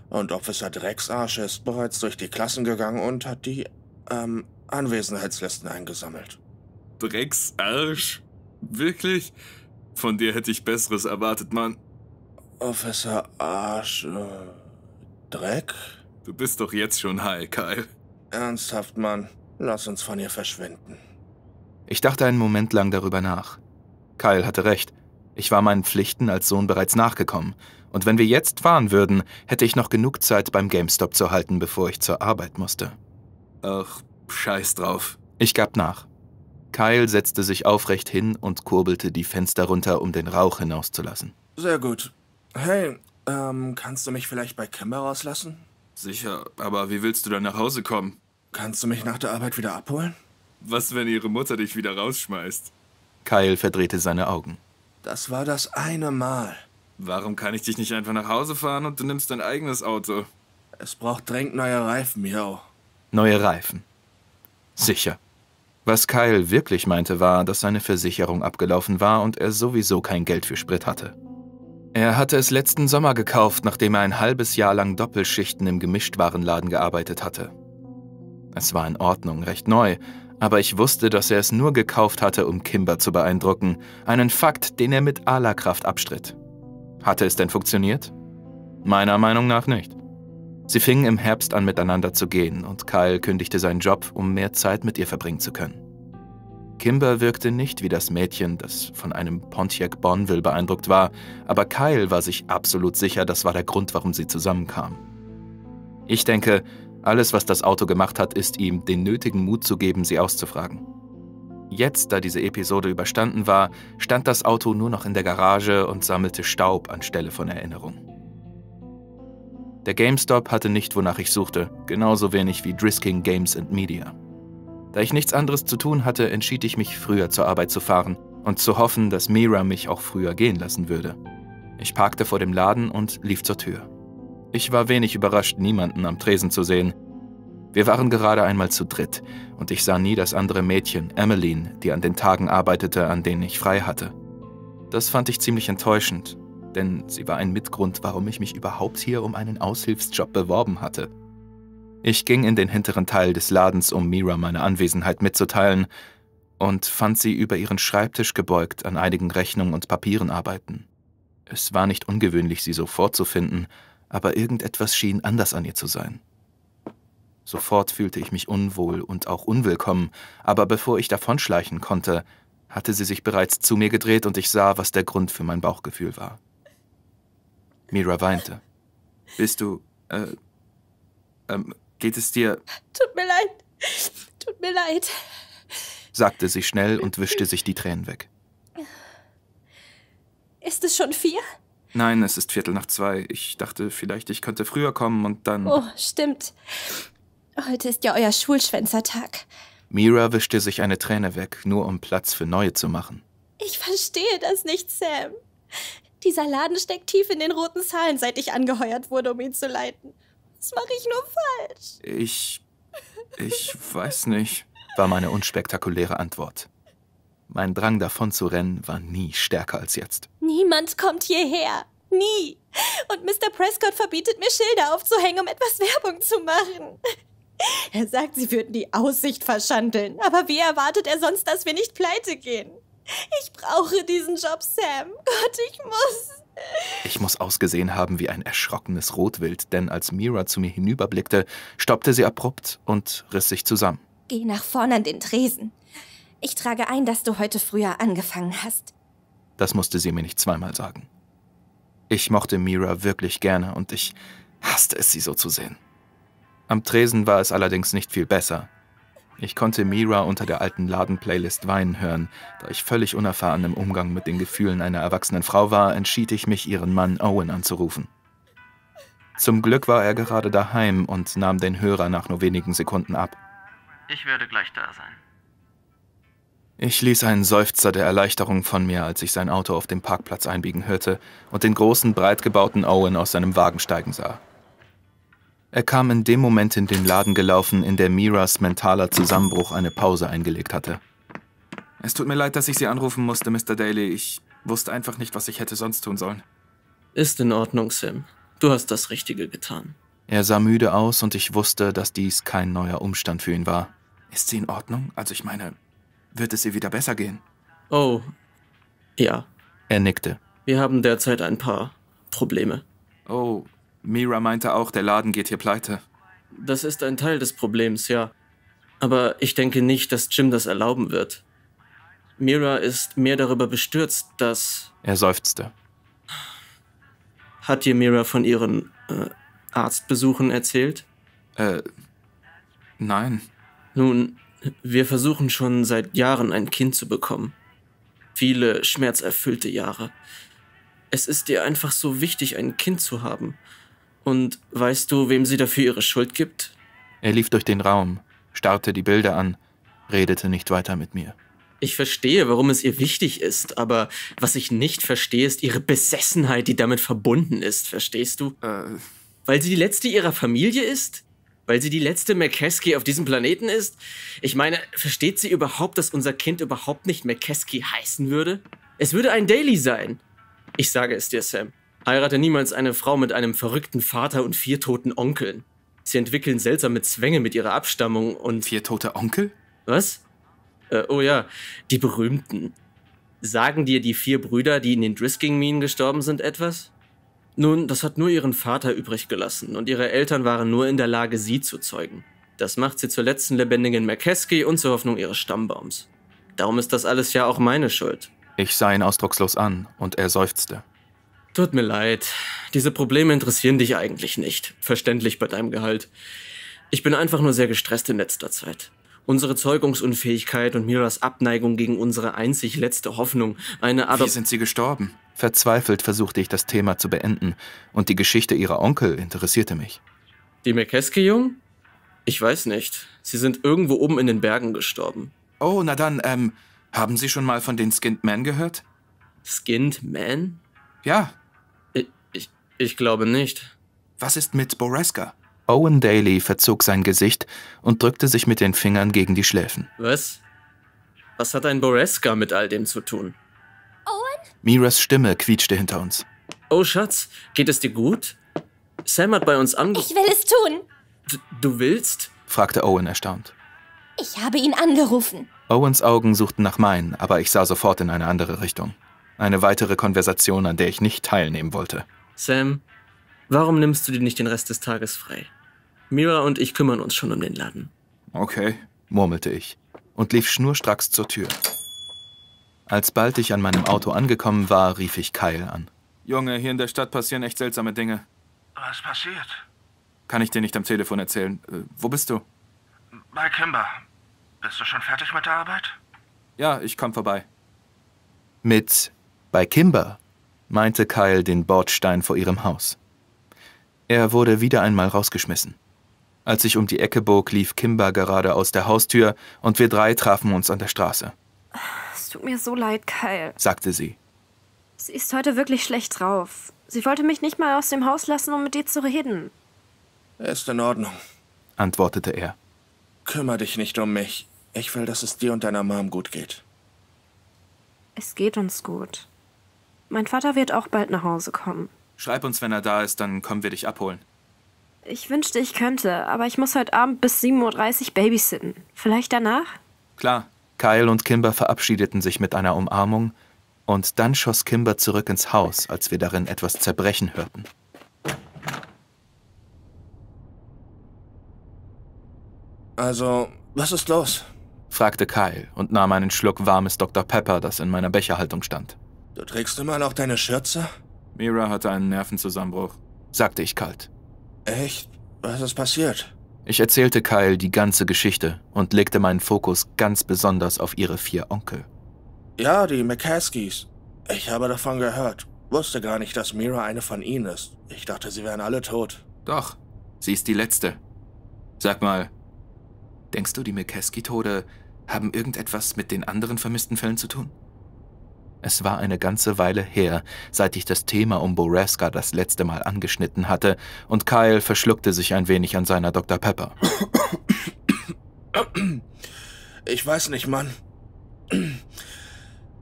Und Officer Drecksarsch ist bereits durch die Klassen gegangen und hat die ähm, Anwesenheitslisten eingesammelt. Drecksarsch? Wirklich? Von dir hätte ich Besseres erwartet, Mann. Officer Arsch. Äh, Dreck? Du bist doch jetzt schon high, Kyle. Ernsthaft, Mann. Lass uns von hier verschwinden. Ich dachte einen Moment lang darüber nach. Kyle hatte recht. Ich war meinen Pflichten als Sohn bereits nachgekommen. Und wenn wir jetzt fahren würden, hätte ich noch genug Zeit beim GameStop zu halten, bevor ich zur Arbeit musste. Ach, scheiß drauf. Ich gab nach. Kyle setzte sich aufrecht hin und kurbelte die Fenster runter, um den Rauch hinauszulassen. Sehr gut. Hey, ähm, kannst du mich vielleicht bei Kimber rauslassen? Sicher, aber wie willst du dann nach Hause kommen? Kannst du mich nach der Arbeit wieder abholen? Was, wenn ihre Mutter dich wieder rausschmeißt? Kyle verdrehte seine Augen. Das war das eine Mal. Warum kann ich dich nicht einfach nach Hause fahren und du nimmst dein eigenes Auto? Es braucht dringend neue Reifen, yo. Neue Reifen. Sicher. Was Kyle wirklich meinte, war, dass seine Versicherung abgelaufen war und er sowieso kein Geld für Sprit hatte. Er hatte es letzten Sommer gekauft, nachdem er ein halbes Jahr lang Doppelschichten im Gemischtwarenladen gearbeitet hatte. Es war in Ordnung, recht neu, aber ich wusste, dass er es nur gekauft hatte, um Kimber zu beeindrucken, einen Fakt, den er mit aller Kraft abstritt. Hatte es denn funktioniert? Meiner Meinung nach nicht. Sie fingen im Herbst an miteinander zu gehen und Kyle kündigte seinen Job, um mehr Zeit mit ihr verbringen zu können. Kimber wirkte nicht wie das Mädchen, das von einem Pontiac Bonville beeindruckt war, aber Kyle war sich absolut sicher, das war der Grund, warum sie zusammenkamen. Ich denke, alles, was das Auto gemacht hat, ist ihm den nötigen Mut zu geben, sie auszufragen. Jetzt, da diese Episode überstanden war, stand das Auto nur noch in der Garage und sammelte Staub anstelle von Erinnerung. Der GameStop hatte nicht, wonach ich suchte, genauso wenig wie Drisking Games and Media. Da ich nichts anderes zu tun hatte, entschied ich mich, früher zur Arbeit zu fahren und zu hoffen, dass Mira mich auch früher gehen lassen würde. Ich parkte vor dem Laden und lief zur Tür. Ich war wenig überrascht, niemanden am Tresen zu sehen. Wir waren gerade einmal zu dritt und ich sah nie das andere Mädchen, Emmeline, die an den Tagen arbeitete, an denen ich frei hatte. Das fand ich ziemlich enttäuschend, denn sie war ein Mitgrund, warum ich mich überhaupt hier um einen Aushilfsjob beworben hatte. Ich ging in den hinteren Teil des Ladens, um Mira meine Anwesenheit mitzuteilen, und fand sie über ihren Schreibtisch gebeugt an einigen Rechnungen und Papieren arbeiten. Es war nicht ungewöhnlich, sie so vorzufinden, aber irgendetwas schien anders an ihr zu sein. Sofort fühlte ich mich unwohl und auch unwillkommen, aber bevor ich davonschleichen konnte, hatte sie sich bereits zu mir gedreht und ich sah, was der Grund für mein Bauchgefühl war. Mira weinte. Bist du, äh, ähm, geht es dir? Tut mir leid, tut mir leid, sagte sie schnell und wischte sich die Tränen weg. Ist es schon vier? Nein, es ist Viertel nach zwei. Ich dachte, vielleicht ich könnte früher kommen und dann. Oh, stimmt. Heute ist ja euer Schulschwänzertag. Mira wischte sich eine Träne weg, nur um Platz für neue zu machen. Ich verstehe das nicht, Sam. Dieser Laden steckt tief in den roten Zahlen, seit ich angeheuert wurde, um ihn zu leiten. Das mache ich nur falsch? Ich. Ich weiß nicht, war meine unspektakuläre Antwort. Mein Drang davonzurennen war nie stärker als jetzt. Niemand kommt hierher. Nie. Und Mr. Prescott verbietet mir Schilder aufzuhängen, um etwas Werbung zu machen. Er sagt, sie würden die Aussicht verschandeln. Aber wie erwartet er sonst, dass wir nicht pleite gehen? Ich brauche diesen Job, Sam. Gott, ich muss. Ich muss ausgesehen haben wie ein erschrockenes Rotwild, denn als Mira zu mir hinüberblickte, stoppte sie abrupt und riss sich zusammen. Geh nach vorn an den Tresen. Ich trage ein, dass du heute früher angefangen hast. Das musste sie mir nicht zweimal sagen. Ich mochte Mira wirklich gerne und ich hasste es, sie so zu sehen. Am Tresen war es allerdings nicht viel besser. Ich konnte Mira unter der alten Laden-Playlist weinen hören. Da ich völlig unerfahren im Umgang mit den Gefühlen einer erwachsenen Frau war, entschied ich mich, ihren Mann Owen anzurufen. Zum Glück war er gerade daheim und nahm den Hörer nach nur wenigen Sekunden ab. Ich werde gleich da sein. Ich ließ einen Seufzer der Erleichterung von mir, als ich sein Auto auf dem Parkplatz einbiegen hörte und den großen, breitgebauten Owen aus seinem Wagen steigen sah. Er kam in dem Moment in den Laden gelaufen, in der Miras mentaler Zusammenbruch eine Pause eingelegt hatte. Es tut mir leid, dass ich Sie anrufen musste, Mr. Daly. Ich wusste einfach nicht, was ich hätte sonst tun sollen. Ist in Ordnung, Sim. Du hast das Richtige getan. Er sah müde aus und ich wusste, dass dies kein neuer Umstand für ihn war. Ist sie in Ordnung? Also ich meine, wird es ihr wieder besser gehen? Oh, ja. Er nickte. Wir haben derzeit ein paar Probleme. Oh, Mira meinte auch, der Laden geht hier pleite. Das ist ein Teil des Problems, ja. Aber ich denke nicht, dass Jim das erlauben wird. Mira ist mehr darüber bestürzt, dass... Er seufzte. Hat dir Mira von ihren äh, Arztbesuchen erzählt? Äh, nein. Nun, wir versuchen schon seit Jahren ein Kind zu bekommen. Viele schmerzerfüllte Jahre. Es ist ihr einfach so wichtig, ein Kind zu haben. Und weißt du, wem sie dafür ihre Schuld gibt? Er lief durch den Raum, starrte die Bilder an, redete nicht weiter mit mir. Ich verstehe, warum es ihr wichtig ist, aber was ich nicht verstehe, ist ihre Besessenheit, die damit verbunden ist, verstehst du? Äh. Weil sie die letzte ihrer Familie ist? Weil sie die letzte McCaskey auf diesem Planeten ist? Ich meine, versteht sie überhaupt, dass unser Kind überhaupt nicht McCaskey heißen würde? Es würde ein Daily sein. Ich sage es dir, Sam. Heirate niemals eine Frau mit einem verrückten Vater und vier toten Onkeln. Sie entwickeln seltsame Zwänge mit ihrer Abstammung und... Vier tote Onkel? Was? Äh, oh ja, die berühmten. Sagen dir die vier Brüder, die in den Drisking-Minen gestorben sind, etwas? Nun, das hat nur ihren Vater übrig gelassen und ihre Eltern waren nur in der Lage, sie zu zeugen. Das macht sie zur letzten lebendigen Merkeski und zur Hoffnung ihres Stammbaums. Darum ist das alles ja auch meine Schuld. Ich sah ihn ausdruckslos an und er seufzte. Tut mir leid. Diese Probleme interessieren dich eigentlich nicht. Verständlich bei deinem Gehalt. Ich bin einfach nur sehr gestresst in letzter Zeit. Unsere Zeugungsunfähigkeit und Miras Abneigung gegen unsere einzig letzte Hoffnung, eine Adop Wie sind sie gestorben? Verzweifelt versuchte ich das Thema zu beenden und die Geschichte ihrer Onkel interessierte mich. Die mekeski jungen Ich weiß nicht. Sie sind irgendwo oben in den Bergen gestorben. Oh, na dann, ähm, haben Sie schon mal von den Skinned Men gehört? Skinned Men? Ja. Ich, ich, ich glaube nicht. Was ist mit Boreska? Owen Daly verzog sein Gesicht und drückte sich mit den Fingern gegen die Schläfen. Was? Was hat ein Boreska mit all dem zu tun? Owen? Miras Stimme quietschte hinter uns. Oh Schatz, geht es dir gut? Sam hat bei uns ange... Ich will es tun. D du willst? fragte Owen erstaunt. Ich habe ihn angerufen. Owens Augen suchten nach meinen, aber ich sah sofort in eine andere Richtung. Eine weitere Konversation, an der ich nicht teilnehmen wollte. Sam, warum nimmst du dir nicht den Rest des Tages frei? Mira und ich kümmern uns schon um den Laden. Okay, murmelte ich und lief schnurstracks zur Tür. Alsbald ich an meinem Auto angekommen war, rief ich Kyle an. Junge, hier in der Stadt passieren echt seltsame Dinge. Was passiert? Kann ich dir nicht am Telefon erzählen. Äh, wo bist du? Bei Kimber. Bist du schon fertig mit der Arbeit? Ja, ich komme vorbei. Mit bei Kimber meinte Kyle den Bordstein vor ihrem Haus. Er wurde wieder einmal rausgeschmissen. Als ich um die Ecke bog, lief Kimba gerade aus der Haustür und wir drei trafen uns an der Straße. Es tut mir so leid, Kyle, sagte sie. Sie ist heute wirklich schlecht drauf. Sie wollte mich nicht mal aus dem Haus lassen, um mit dir zu reden. Ist in Ordnung, antwortete er. Kümmer dich nicht um mich. Ich will, dass es dir und deiner Mom gut geht. Es geht uns gut. Mein Vater wird auch bald nach Hause kommen. Schreib uns, wenn er da ist, dann kommen wir dich abholen. Ich wünschte, ich könnte, aber ich muss heute Abend bis 7.30 Uhr babysitten. Vielleicht danach? Klar. Kyle und Kimber verabschiedeten sich mit einer Umarmung und dann schoss Kimber zurück ins Haus, als wir darin etwas zerbrechen hörten. Also, was ist los? fragte Kyle und nahm einen Schluck warmes Dr. Pepper, das in meiner Becherhaltung stand. Du trägst immer noch deine Schürze? Mira hatte einen Nervenzusammenbruch, sagte ich kalt. Echt? Was ist passiert? Ich erzählte Kyle die ganze Geschichte und legte meinen Fokus ganz besonders auf ihre vier Onkel. Ja, die McCaskies. Ich habe davon gehört. Wusste gar nicht, dass Mira eine von ihnen ist. Ich dachte, sie wären alle tot. Doch, sie ist die Letzte. Sag mal, denkst du, die McCaskey-Tode haben irgendetwas mit den anderen vermissten Fällen zu tun? Es war eine ganze Weile her, seit ich das Thema um Boreska das letzte Mal angeschnitten hatte, und Kyle verschluckte sich ein wenig an seiner Dr. Pepper. Ich weiß nicht, Mann.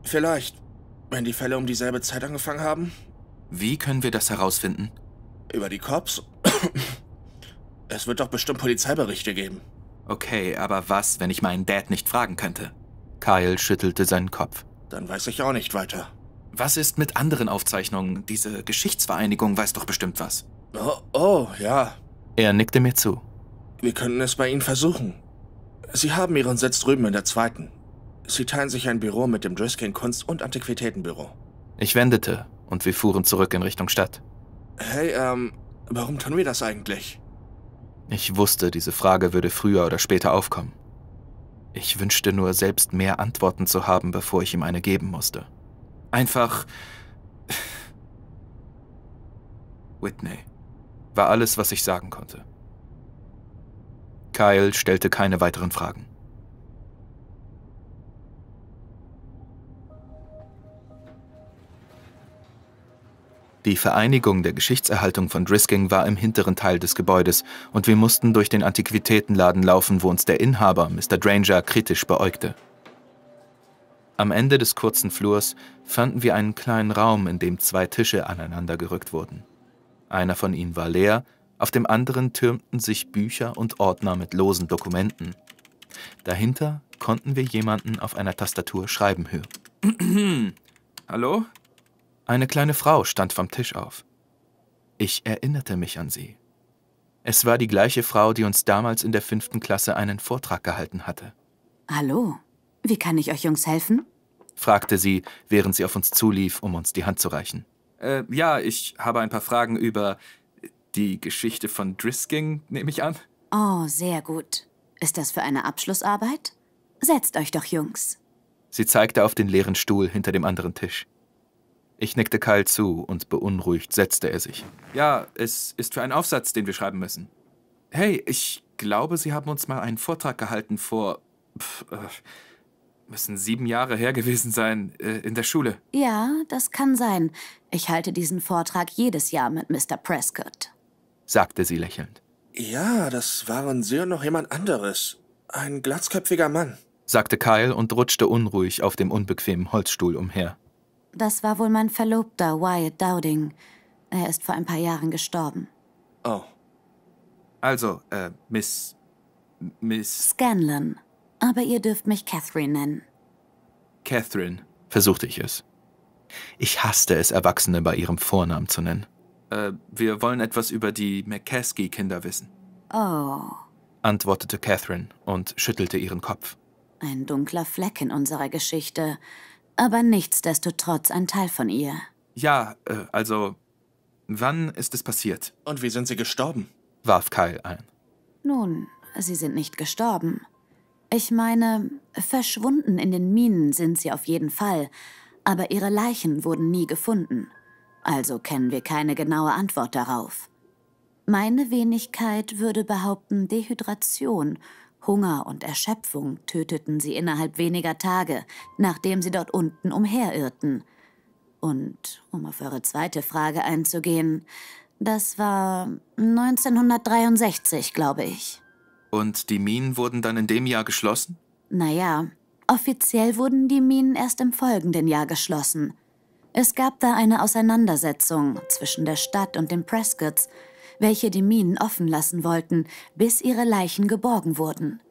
Vielleicht, wenn die Fälle um dieselbe Zeit angefangen haben. Wie können wir das herausfinden? Über die Cops? Es wird doch bestimmt Polizeiberichte geben. Okay, aber was, wenn ich meinen Dad nicht fragen könnte? Kyle schüttelte seinen Kopf. Dann weiß ich auch nicht weiter. Was ist mit anderen Aufzeichnungen? Diese Geschichtsvereinigung weiß doch bestimmt was. Oh, oh, ja. Er nickte mir zu. Wir können es bei Ihnen versuchen. Sie haben Ihren Sitz drüben in der zweiten. Sie teilen sich ein Büro mit dem Driskin Kunst- und Antiquitätenbüro. Ich wendete und wir fuhren zurück in Richtung Stadt. Hey, ähm, warum tun wir das eigentlich? Ich wusste, diese Frage würde früher oder später aufkommen. Ich wünschte nur selbst mehr Antworten zu haben, bevor ich ihm eine geben musste. Einfach... Whitney war alles, was ich sagen konnte. Kyle stellte keine weiteren Fragen. Die Vereinigung der Geschichtserhaltung von Drisking war im hinteren Teil des Gebäudes und wir mussten durch den Antiquitätenladen laufen, wo uns der Inhaber, Mr. Dranger, kritisch beäugte. Am Ende des kurzen Flurs fanden wir einen kleinen Raum, in dem zwei Tische aneinander gerückt wurden. Einer von ihnen war leer, auf dem anderen türmten sich Bücher und Ordner mit losen Dokumenten. Dahinter konnten wir jemanden auf einer Tastatur schreiben hören. Hallo? Eine kleine Frau stand vom Tisch auf. Ich erinnerte mich an sie. Es war die gleiche Frau, die uns damals in der fünften Klasse einen Vortrag gehalten hatte. Hallo, wie kann ich euch Jungs helfen? fragte sie, während sie auf uns zulief, um uns die Hand zu reichen. Äh, ja, ich habe ein paar Fragen über die Geschichte von Drisking, nehme ich an. Oh, sehr gut. Ist das für eine Abschlussarbeit? Setzt euch doch, Jungs. Sie zeigte auf den leeren Stuhl hinter dem anderen Tisch. Ich nickte kalt zu und beunruhigt setzte er sich. Ja, es ist für einen Aufsatz, den wir schreiben müssen. Hey, ich glaube, Sie haben uns mal einen Vortrag gehalten vor... Pff, äh, müssen sieben Jahre her gewesen sein, äh, in der Schule. Ja, das kann sein. Ich halte diesen Vortrag jedes Jahr mit Mr. Prescott, sagte sie lächelnd. Ja, das waren Sie und noch jemand anderes. Ein glatzköpfiger Mann, sagte Kyle und rutschte unruhig auf dem unbequemen Holzstuhl umher. Das war wohl mein Verlobter, Wyatt Dowding. Er ist vor ein paar Jahren gestorben. Oh. Also, äh, Miss. Miss. Scanlon. Aber ihr dürft mich Catherine nennen. Catherine, versuchte ich es. Ich hasste es, Erwachsene bei ihrem Vornamen zu nennen. Äh, wir wollen etwas über die McCaskey-Kinder wissen. Oh. antwortete Catherine und schüttelte ihren Kopf. Ein dunkler Fleck in unserer Geschichte aber nichtsdestotrotz ein Teil von ihr. Ja, äh, also, wann ist es passiert? Und wie sind Sie gestorben? warf Kyle ein. Nun, Sie sind nicht gestorben. Ich meine, verschwunden in den Minen sind Sie auf jeden Fall, aber Ihre Leichen wurden nie gefunden. Also kennen wir keine genaue Antwort darauf. Meine Wenigkeit würde behaupten Dehydration Hunger und Erschöpfung töteten sie innerhalb weniger Tage, nachdem sie dort unten umherirrten. Und um auf eure zweite Frage einzugehen, das war 1963, glaube ich. Und die Minen wurden dann in dem Jahr geschlossen? Naja, offiziell wurden die Minen erst im folgenden Jahr geschlossen. Es gab da eine Auseinandersetzung zwischen der Stadt und den Prescotts, welche die Minen offen lassen wollten, bis ihre Leichen geborgen wurden.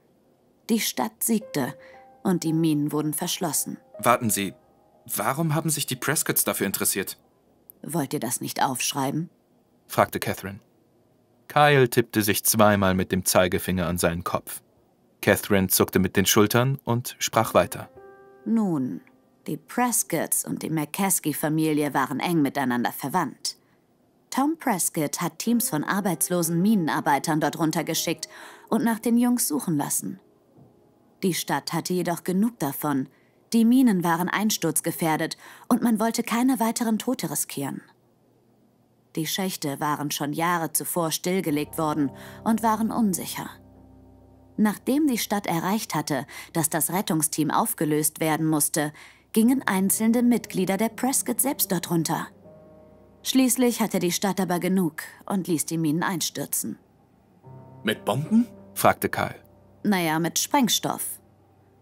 Die Stadt siegte und die Minen wurden verschlossen. Warten Sie, warum haben sich die Prescotts dafür interessiert? Wollt ihr das nicht aufschreiben? fragte Catherine. Kyle tippte sich zweimal mit dem Zeigefinger an seinen Kopf. Catherine zuckte mit den Schultern und sprach weiter. Nun, die Prescotts und die McCaskey-Familie waren eng miteinander verwandt. Tom Prescott hat Teams von arbeitslosen Minenarbeitern dort runtergeschickt und nach den Jungs suchen lassen. Die Stadt hatte jedoch genug davon. Die Minen waren einsturzgefährdet und man wollte keine weiteren Tote riskieren. Die Schächte waren schon Jahre zuvor stillgelegt worden und waren unsicher. Nachdem die Stadt erreicht hatte, dass das Rettungsteam aufgelöst werden musste, gingen einzelne Mitglieder der Prescott selbst dort runter – Schließlich hatte die Stadt aber genug und ließ die Minen einstürzen. Mit Bomben? fragte Karl. Naja, mit Sprengstoff.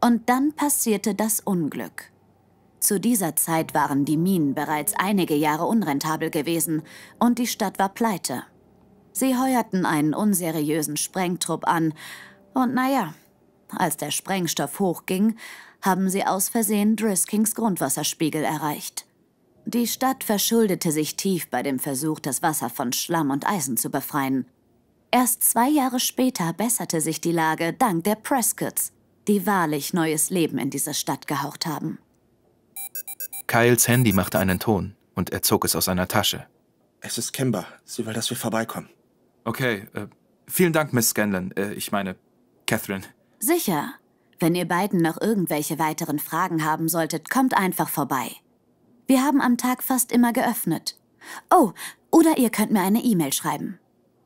Und dann passierte das Unglück. Zu dieser Zeit waren die Minen bereits einige Jahre unrentabel gewesen und die Stadt war pleite. Sie heuerten einen unseriösen Sprengtrupp an und naja, als der Sprengstoff hochging, haben sie aus Versehen Driskings Grundwasserspiegel erreicht. Die Stadt verschuldete sich tief bei dem Versuch, das Wasser von Schlamm und Eisen zu befreien. Erst zwei Jahre später besserte sich die Lage dank der Prescotts, die wahrlich neues Leben in diese Stadt gehaucht haben. Kyles Handy machte einen Ton und er zog es aus seiner Tasche. Es ist Kimba. Sie will, dass wir vorbeikommen. Okay, äh, vielen Dank, Miss Scanlon. Äh, ich meine, Catherine. Sicher. Wenn ihr beiden noch irgendwelche weiteren Fragen haben solltet, kommt einfach vorbei. Wir haben am Tag fast immer geöffnet. Oh, oder ihr könnt mir eine E-Mail schreiben.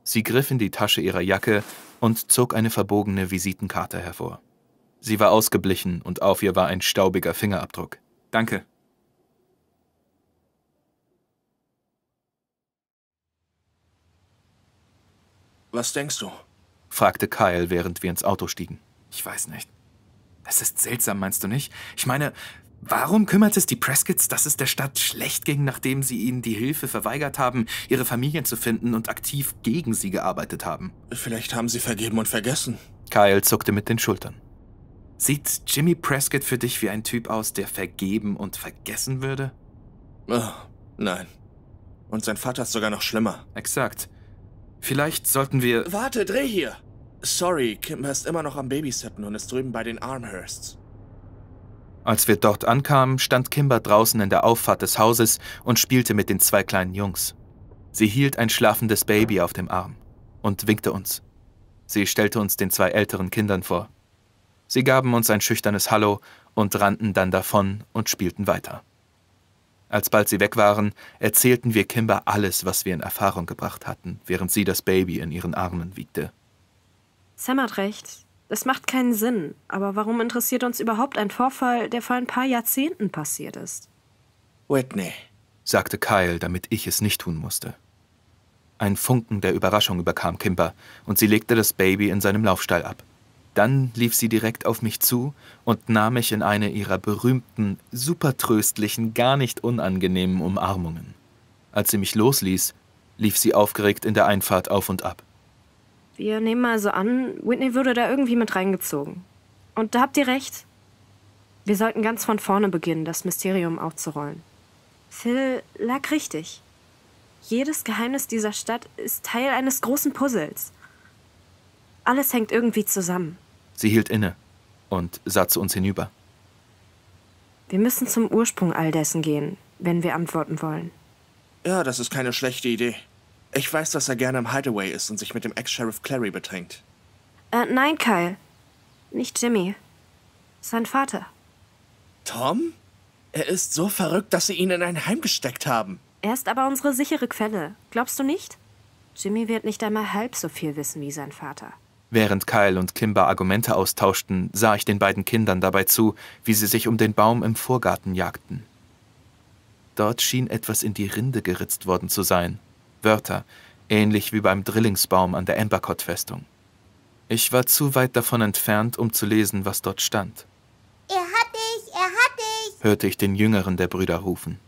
Sie griff in die Tasche ihrer Jacke und zog eine verbogene Visitenkarte hervor. Sie war ausgeblichen und auf ihr war ein staubiger Fingerabdruck. Danke. Was denkst du? fragte Kyle, während wir ins Auto stiegen. Ich weiß nicht. Es ist seltsam, meinst du nicht? Ich meine, Warum kümmert es die Prescotts, dass es der Stadt schlecht ging, nachdem sie ihnen die Hilfe verweigert haben, ihre Familien zu finden und aktiv gegen sie gearbeitet haben? Vielleicht haben sie vergeben und vergessen. Kyle zuckte mit den Schultern. Sieht Jimmy Prescott für dich wie ein Typ aus, der vergeben und vergessen würde? Oh, nein. Und sein Vater ist sogar noch schlimmer. Exakt. Vielleicht sollten wir... Warte, dreh hier! Sorry, Kim ist immer noch am Babysetten und ist drüben bei den Armhursts. Als wir dort ankamen, stand Kimber draußen in der Auffahrt des Hauses und spielte mit den zwei kleinen Jungs. Sie hielt ein schlafendes Baby auf dem Arm und winkte uns. Sie stellte uns den zwei älteren Kindern vor. Sie gaben uns ein schüchternes Hallo und rannten dann davon und spielten weiter. Alsbald sie weg waren, erzählten wir Kimber alles, was wir in Erfahrung gebracht hatten, während sie das Baby in ihren Armen wiegte. Sam hat recht. Das macht keinen Sinn, aber warum interessiert uns überhaupt ein Vorfall, der vor ein paar Jahrzehnten passiert ist? Whitney, sagte Kyle, damit ich es nicht tun musste. Ein Funken der Überraschung überkam Kimber und sie legte das Baby in seinem Laufstall ab. Dann lief sie direkt auf mich zu und nahm mich in eine ihrer berühmten, supertröstlichen, gar nicht unangenehmen Umarmungen. Als sie mich losließ, lief sie aufgeregt in der Einfahrt auf und ab. Wir nehmen also an, Whitney würde da irgendwie mit reingezogen. Und da habt ihr recht. Wir sollten ganz von vorne beginnen, das Mysterium aufzurollen. Phil lag richtig. Jedes Geheimnis dieser Stadt ist Teil eines großen Puzzles. Alles hängt irgendwie zusammen. Sie hielt inne und sah zu uns hinüber. Wir müssen zum Ursprung all dessen gehen, wenn wir antworten wollen. Ja, das ist keine schlechte Idee. Ich weiß, dass er gerne im Hideaway ist und sich mit dem Ex-Sheriff Clary betrinkt. Äh, nein, Kyle. Nicht Jimmy. Sein Vater. Tom? Er ist so verrückt, dass sie ihn in ein Heim gesteckt haben. Er ist aber unsere sichere Quelle. Glaubst du nicht? Jimmy wird nicht einmal halb so viel wissen wie sein Vater. Während Kyle und Kimber Argumente austauschten, sah ich den beiden Kindern dabei zu, wie sie sich um den Baum im Vorgarten jagten. Dort schien etwas in die Rinde geritzt worden zu sein. Wörter, ähnlich wie beim Drillingsbaum an der Embercott-Festung. Ich war zu weit davon entfernt, um zu lesen, was dort stand. Er hat dich, er hat dich, hörte ich den jüngeren der Brüder rufen.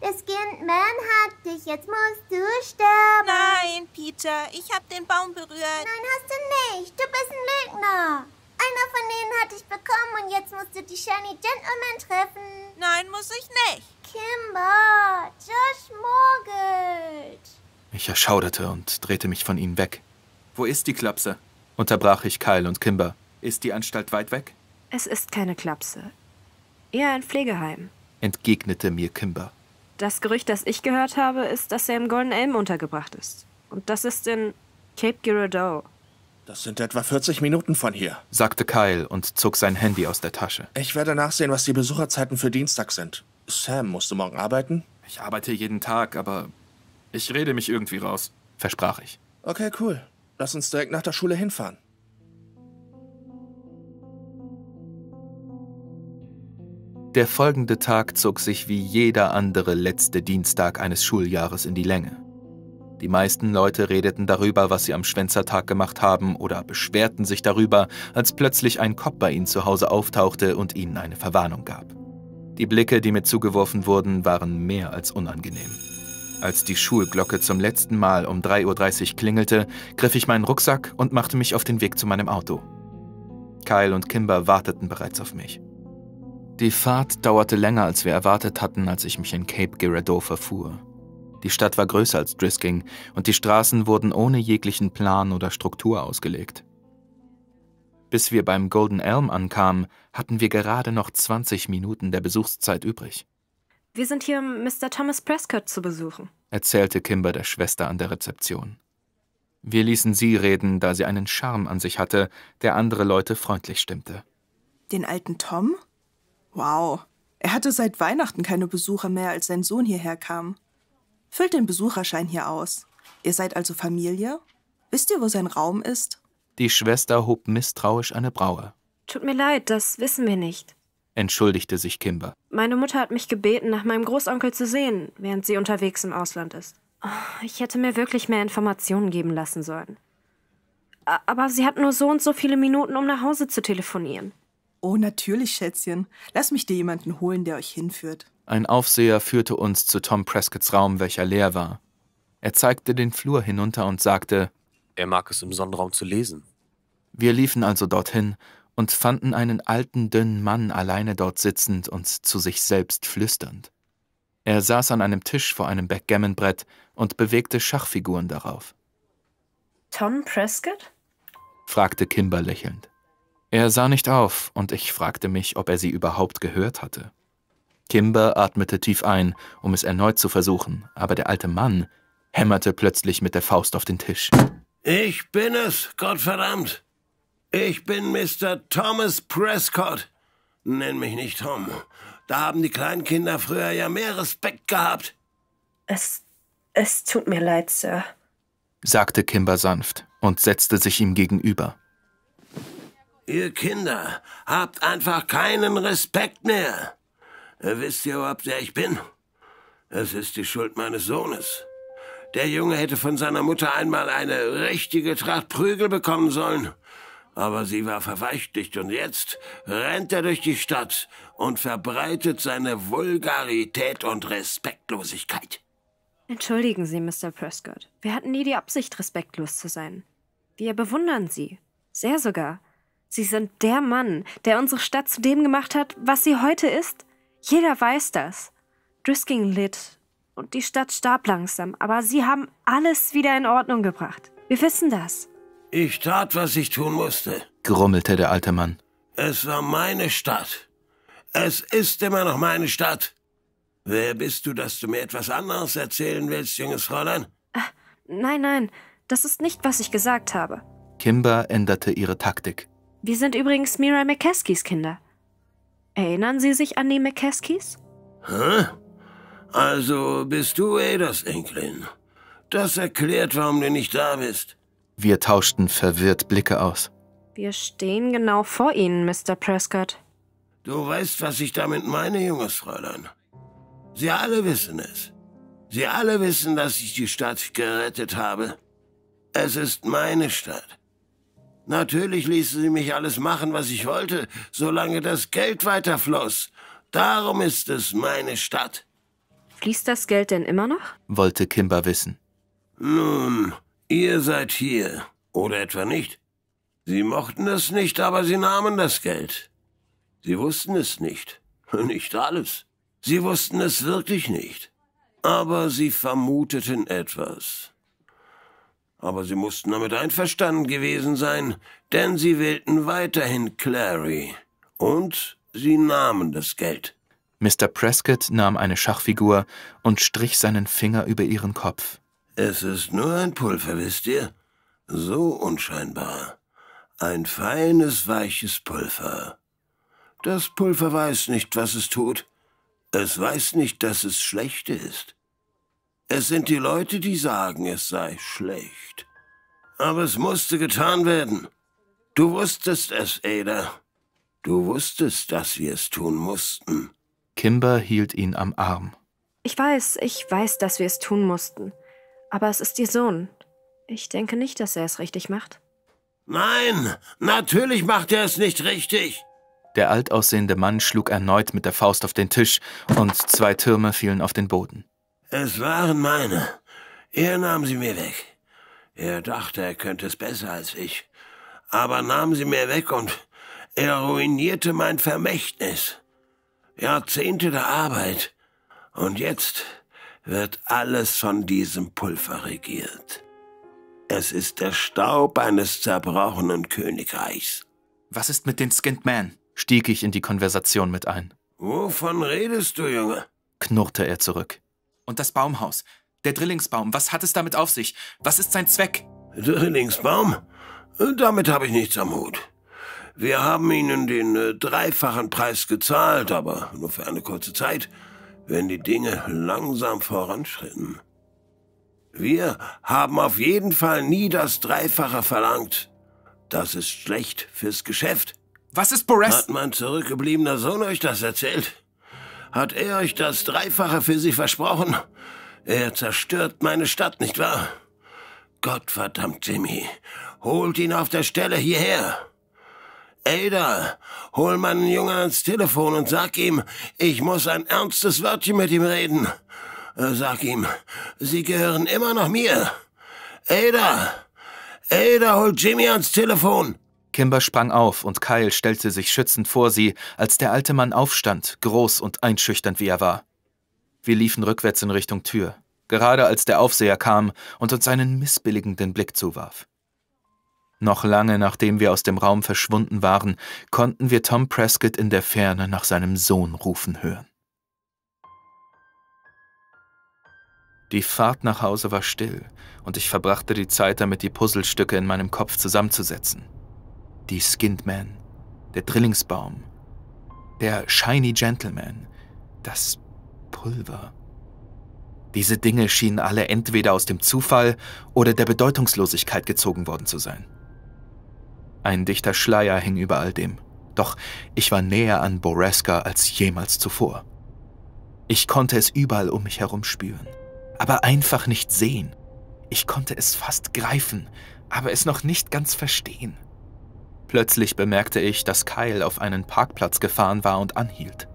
Das Kind Man hat dich, jetzt musst du sterben. Nein, Peter, ich hab den Baum berührt. Nein, hast du nicht, du bist ein Lügner. Einer von denen hat dich bekommen und jetzt musst du die Shiny Gentleman treffen. Nein, muss ich nicht. Kimber, Josh morgelt. Ich erschauderte und drehte mich von ihnen weg. Wo ist die Klapse? unterbrach ich Kyle und Kimber. Ist die Anstalt weit weg? Es ist keine Klapse. Eher ein Pflegeheim, entgegnete mir Kimber. Das Gerücht, das ich gehört habe, ist, dass er im Golden Elm untergebracht ist. Und das ist in Cape Girardeau. Das sind etwa 40 Minuten von hier, sagte Kyle und zog sein Handy aus der Tasche. Ich werde nachsehen, was die Besucherzeiten für Dienstag sind. Sam, musst du morgen arbeiten? Ich arbeite jeden Tag, aber ich rede mich irgendwie raus, versprach ich. Okay, cool. Lass uns direkt nach der Schule hinfahren. Der folgende Tag zog sich wie jeder andere letzte Dienstag eines Schuljahres in die Länge. Die meisten Leute redeten darüber, was sie am Schwänzertag gemacht haben oder beschwerten sich darüber, als plötzlich ein Kopf bei ihnen zu Hause auftauchte und ihnen eine Verwarnung gab. Die Blicke, die mir zugeworfen wurden, waren mehr als unangenehm. Als die Schulglocke zum letzten Mal um 3.30 Uhr klingelte, griff ich meinen Rucksack und machte mich auf den Weg zu meinem Auto. Kyle und Kimber warteten bereits auf mich. Die Fahrt dauerte länger, als wir erwartet hatten, als ich mich in Cape Girardeau verfuhr. Die Stadt war größer als Drisking und die Straßen wurden ohne jeglichen Plan oder Struktur ausgelegt. Bis wir beim Golden Elm ankamen, hatten wir gerade noch 20 Minuten der Besuchszeit übrig. Wir sind hier, um Mr. Thomas Prescott zu besuchen, erzählte Kimber der Schwester an der Rezeption. Wir ließen sie reden, da sie einen Charme an sich hatte, der andere Leute freundlich stimmte. Den alten Tom? Wow, er hatte seit Weihnachten keine Besucher mehr, als sein Sohn hierher kam. Füllt den Besucherschein hier aus. Ihr seid also Familie? Wisst ihr, wo sein Raum ist? Die Schwester hob misstrauisch eine Braue. Tut mir leid, das wissen wir nicht, entschuldigte sich Kimber. Meine Mutter hat mich gebeten, nach meinem Großonkel zu sehen, während sie unterwegs im Ausland ist. Oh, ich hätte mir wirklich mehr Informationen geben lassen sollen. Aber sie hat nur so und so viele Minuten, um nach Hause zu telefonieren. Oh, natürlich, Schätzchen. Lass mich dir jemanden holen, der euch hinführt. Ein Aufseher führte uns zu Tom Prescotts Raum, welcher leer war. Er zeigte den Flur hinunter und sagte, er mag es im Sonnenraum zu lesen. Wir liefen also dorthin und fanden einen alten, dünnen Mann alleine dort sitzend und zu sich selbst flüsternd. Er saß an einem Tisch vor einem Backgammon-Brett und bewegte Schachfiguren darauf. Tom Prescott? fragte Kimber lächelnd. Er sah nicht auf, und ich fragte mich, ob er sie überhaupt gehört hatte. Kimber atmete tief ein, um es erneut zu versuchen, aber der alte Mann hämmerte plötzlich mit der Faust auf den Tisch. Ich bin es, Gottverdammt. Ich bin Mr. Thomas Prescott. Nenn mich nicht Tom. Da haben die Kleinkinder früher ja mehr Respekt gehabt. Es, es tut mir leid, Sir, sagte Kimber sanft und setzte sich ihm gegenüber. Ihr Kinder habt einfach keinen Respekt mehr. Wisst ihr überhaupt, wer ich bin? Es ist die Schuld meines Sohnes. Der Junge hätte von seiner Mutter einmal eine richtige Tracht Prügel bekommen sollen. Aber sie war verweichlicht und jetzt rennt er durch die Stadt und verbreitet seine Vulgarität und Respektlosigkeit. Entschuldigen Sie, Mr. Prescott. Wir hatten nie die Absicht, respektlos zu sein. Wir bewundern Sie. Sehr sogar. Sie sind der Mann, der unsere Stadt zu dem gemacht hat, was sie heute ist. Jeder weiß das. Drisking litt und die Stadt starb langsam, aber sie haben alles wieder in Ordnung gebracht. Wir wissen das. Ich tat, was ich tun musste, grummelte der alte Mann. Es war meine Stadt. Es ist immer noch meine Stadt. Wer bist du, dass du mir etwas anderes erzählen willst, junges Fräulein? Äh, nein, nein, das ist nicht, was ich gesagt habe. Kimber änderte ihre Taktik. Wir sind übrigens Mira McCaskies Kinder. Erinnern Sie sich an die McCaskies? Hä? Also bist du Adas eh Enkelin. Das erklärt, warum du nicht da bist. Wir tauschten verwirrt Blicke aus. Wir stehen genau vor Ihnen, Mr. Prescott. Du weißt, was ich damit meine, junges Fräulein. Sie alle wissen es. Sie alle wissen, dass ich die Stadt gerettet habe. Es ist meine Stadt. Natürlich ließen sie mich alles machen, was ich wollte, solange das Geld weiterfloss. Darum ist es meine Stadt. Fließt das Geld denn immer noch? wollte Kimber wissen. Nun, ihr seid hier, oder etwa nicht? Sie mochten es nicht, aber sie nahmen das Geld. Sie wussten es nicht. Nicht alles. Sie wussten es wirklich nicht. Aber sie vermuteten etwas. Aber sie mussten damit einverstanden gewesen sein, denn sie wählten weiterhin Clary. Und sie nahmen das Geld. Mr. Prescott nahm eine Schachfigur und strich seinen Finger über ihren Kopf. Es ist nur ein Pulver, wisst ihr? So unscheinbar. Ein feines, weiches Pulver. Das Pulver weiß nicht, was es tut. Es weiß nicht, dass es schlecht ist. Es sind die Leute, die sagen, es sei schlecht. Aber es musste getan werden. Du wusstest es, Ada. Du wusstest, dass wir es tun mussten. Kimber hielt ihn am Arm. Ich weiß, ich weiß, dass wir es tun mussten. Aber es ist ihr Sohn. Ich denke nicht, dass er es richtig macht. Nein, natürlich macht er es nicht richtig. Der altaussehende Mann schlug erneut mit der Faust auf den Tisch und zwei Türme fielen auf den Boden. Es waren meine. Er nahm sie mir weg. Er dachte, er könnte es besser als ich. Aber nahm sie mir weg und er ruinierte mein Vermächtnis. Jahrzehnte der Arbeit. Und jetzt wird alles von diesem Pulver regiert. Es ist der Staub eines zerbrochenen Königreichs. Was ist mit den Skinned Man? stieg ich in die Konversation mit ein. Wovon redest du, Junge? knurrte er zurück. Und das Baumhaus, der Drillingsbaum, was hat es damit auf sich? Was ist sein Zweck? Drillingsbaum? Damit habe ich nichts am Hut. Wir haben Ihnen den äh, dreifachen Preis gezahlt, aber nur für eine kurze Zeit, wenn die Dinge langsam voranschritten. Wir haben auf jeden Fall nie das Dreifache verlangt. Das ist schlecht fürs Geschäft. Was ist Boris? Hat mein zurückgebliebener Sohn euch das erzählt? Hat er euch das Dreifache für sie versprochen? Er zerstört meine Stadt, nicht wahr? Gottverdammt, Jimmy. Holt ihn auf der Stelle hierher. Ada, hol meinen Jungen ans Telefon und sag ihm, ich muss ein ernstes Wörtchen mit ihm reden. Äh, sag ihm, sie gehören immer noch mir. Ada! Ada, hol Jimmy ans Telefon! Kimber sprang auf und Kyle stellte sich schützend vor sie, als der alte Mann aufstand, groß und einschüchternd wie er war. Wir liefen rückwärts in Richtung Tür, gerade als der Aufseher kam und uns einen missbilligenden Blick zuwarf. Noch lange nachdem wir aus dem Raum verschwunden waren, konnten wir Tom Prescott in der Ferne nach seinem Sohn rufen hören. Die Fahrt nach Hause war still und ich verbrachte die Zeit damit, die Puzzlestücke in meinem Kopf zusammenzusetzen. Die Skinned Man, der Drillingsbaum, der Shiny Gentleman, das Pulver. Diese Dinge schienen alle entweder aus dem Zufall oder der Bedeutungslosigkeit gezogen worden zu sein. Ein dichter Schleier hing über all dem. Doch ich war näher an Boreska als jemals zuvor. Ich konnte es überall um mich herum spüren, aber einfach nicht sehen. Ich konnte es fast greifen, aber es noch nicht ganz verstehen. Plötzlich bemerkte ich, dass Kyle auf einen Parkplatz gefahren war und anhielt.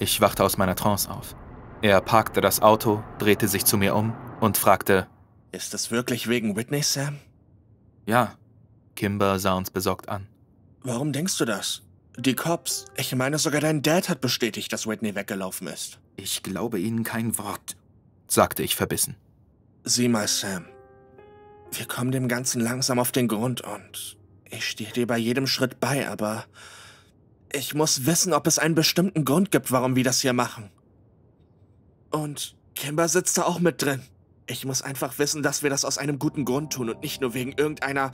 Ich wachte aus meiner Trance auf. Er parkte das Auto, drehte sich zu mir um und fragte: Ist das wirklich wegen Whitney, Sam? Ja, Kimber sah uns besorgt an. Warum denkst du das? Die Cops, ich meine sogar dein Dad hat bestätigt, dass Whitney weggelaufen ist. Ich glaube ihnen kein Wort, sagte ich verbissen. Sieh mal, Sam. Wir kommen dem Ganzen langsam auf den Grund und ich stehe dir bei jedem Schritt bei, aber ich muss wissen, ob es einen bestimmten Grund gibt, warum wir das hier machen. Und Kimber sitzt da auch mit drin. Ich muss einfach wissen, dass wir das aus einem guten Grund tun und nicht nur wegen irgendeiner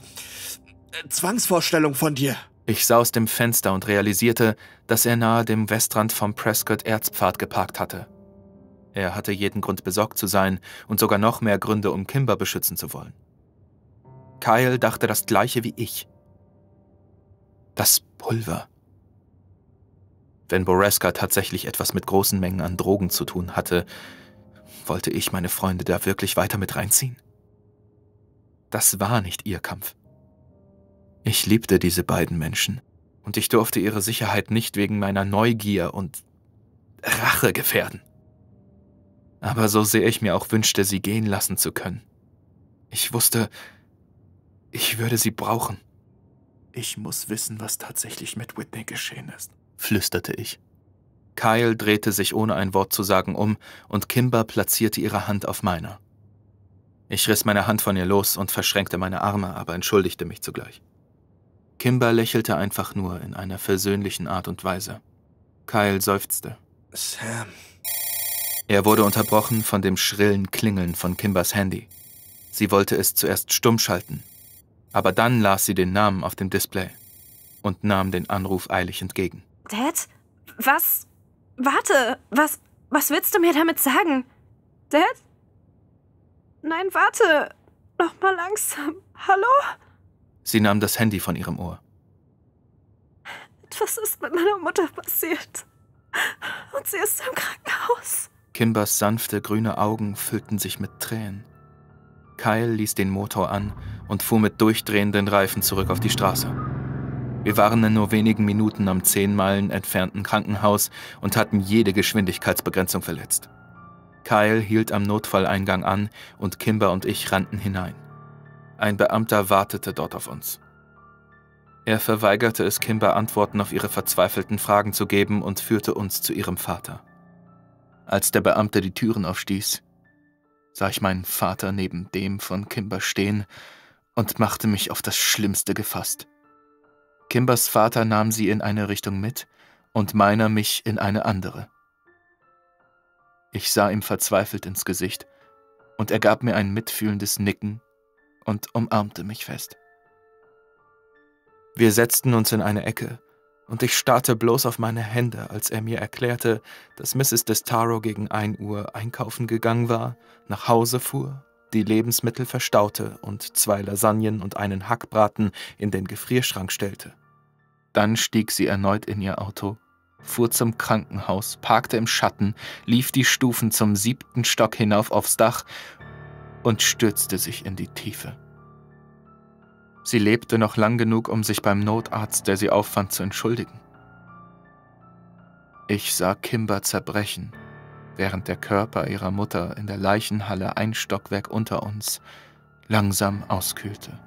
Zwangsvorstellung von dir. Ich sah aus dem Fenster und realisierte, dass er nahe dem Westrand vom Prescott Erzpfad geparkt hatte. Er hatte jeden Grund besorgt zu sein und sogar noch mehr Gründe, um Kimber beschützen zu wollen. Kyle dachte das gleiche wie ich. Das Pulver. Wenn Boreska tatsächlich etwas mit großen Mengen an Drogen zu tun hatte, wollte ich meine Freunde da wirklich weiter mit reinziehen? Das war nicht ihr Kampf. Ich liebte diese beiden Menschen und ich durfte ihre Sicherheit nicht wegen meiner Neugier und Rache gefährden. Aber so sehr ich mir auch wünschte, sie gehen lassen zu können. Ich wusste, ich würde sie brauchen. Ich muss wissen, was tatsächlich mit Whitney geschehen ist, flüsterte ich. Kyle drehte sich ohne ein Wort zu sagen um und Kimber platzierte ihre Hand auf meiner. Ich riss meine Hand von ihr los und verschränkte meine Arme, aber entschuldigte mich zugleich. Kimber lächelte einfach nur in einer versöhnlichen Art und Weise. Kyle seufzte. Sam. Er wurde unterbrochen von dem schrillen Klingeln von Kimbers Handy. Sie wollte es zuerst stumm schalten, aber dann las sie den Namen auf dem Display und nahm den Anruf eilig entgegen. Dad? Was? Warte, was, was willst du mir damit sagen? Dad? Nein, warte. Nochmal langsam. Hallo? Sie nahm das Handy von ihrem Ohr. Etwas ist mit meiner Mutter passiert. Und sie ist im Krankenhaus. Kimbers sanfte grüne Augen füllten sich mit Tränen. Kyle ließ den Motor an und fuhr mit durchdrehenden Reifen zurück auf die Straße. Wir waren in nur wenigen Minuten am zehn Meilen entfernten Krankenhaus und hatten jede Geschwindigkeitsbegrenzung verletzt. Kyle hielt am Notfalleingang an und Kimber und ich rannten hinein. Ein Beamter wartete dort auf uns. Er verweigerte es Kimber Antworten auf ihre verzweifelten Fragen zu geben und führte uns zu ihrem Vater. Als der Beamte die Türen aufstieß, sah ich meinen Vater neben dem von Kimber stehen und machte mich auf das Schlimmste gefasst. Kimbers Vater nahm sie in eine Richtung mit und meiner mich in eine andere. Ich sah ihm verzweifelt ins Gesicht und er gab mir ein mitfühlendes Nicken und umarmte mich fest. Wir setzten uns in eine Ecke, und ich starrte bloß auf meine Hände, als er mir erklärte, dass Mrs. Destaro gegen 1 Uhr einkaufen gegangen war, nach Hause fuhr, die Lebensmittel verstaute und zwei Lasagnen und einen Hackbraten in den Gefrierschrank stellte. Dann stieg sie erneut in ihr Auto, fuhr zum Krankenhaus, parkte im Schatten, lief die Stufen zum siebten Stock hinauf aufs Dach und stürzte sich in die Tiefe. Sie lebte noch lang genug, um sich beim Notarzt, der sie auffand, zu entschuldigen. Ich sah Kimber zerbrechen, während der Körper ihrer Mutter in der Leichenhalle ein Stockwerk unter uns langsam auskühlte.